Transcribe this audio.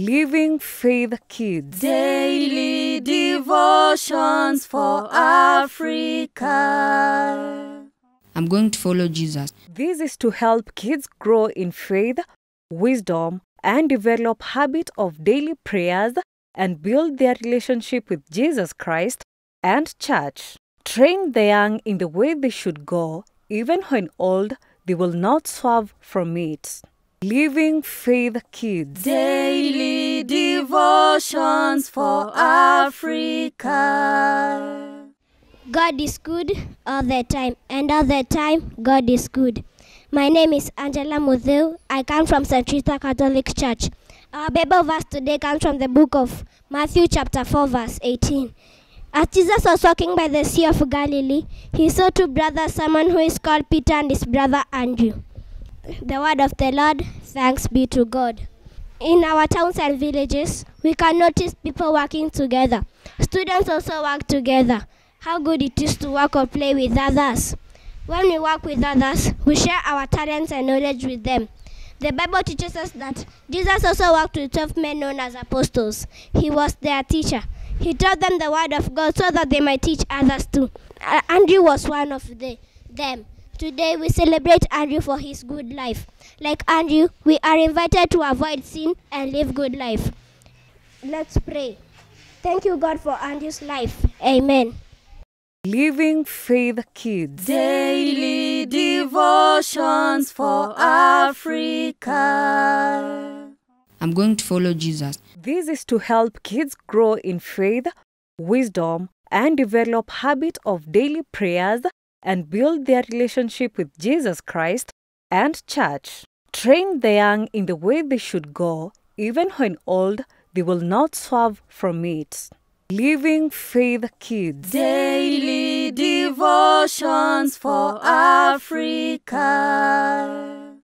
Living Faith Kids. Daily devotions for Africa. I'm going to follow Jesus. This is to help kids grow in faith, wisdom, and develop habit of daily prayers and build their relationship with Jesus Christ and church. Train the young in the way they should go, even when old, they will not swerve from it. Living Faith Kids. Daily devotions for Africa. God is good all the time, and all the time, God is good. My name is Angela Mutheu. I come from St. Rita Catholic Church. Our Bible verse today comes from the book of Matthew, chapter 4, verse 18. As Jesus was walking by the Sea of Galilee, he saw two brothers, Simon who is called Peter and his brother Andrew. the word of the Lord. Thanks be to God. In our towns and villages, we can notice people working together. Students also work together. How good it is to work or play with others. When we work with others, we share our talents and knowledge with them. The Bible teaches us that Jesus also worked with 12 men known as apostles. He was their teacher. He taught them the word of God so that they might teach others too. Andrew was one of the, them. Today we celebrate Andrew for his good life. Like Andrew, we are invited to avoid sin and live good life. Let's pray. Thank you God for Andrew's life. Amen. Living Faith Kids Daily Devotions for Africa. I'm going to follow Jesus. This is to help kids grow in faith, wisdom, and develop habit of daily prayers and build their relationship with Jesus Christ and church. Train the young in the way they should go, even when old, they will not swerve from it. Living Faith Kids Daily Devotions for Africa.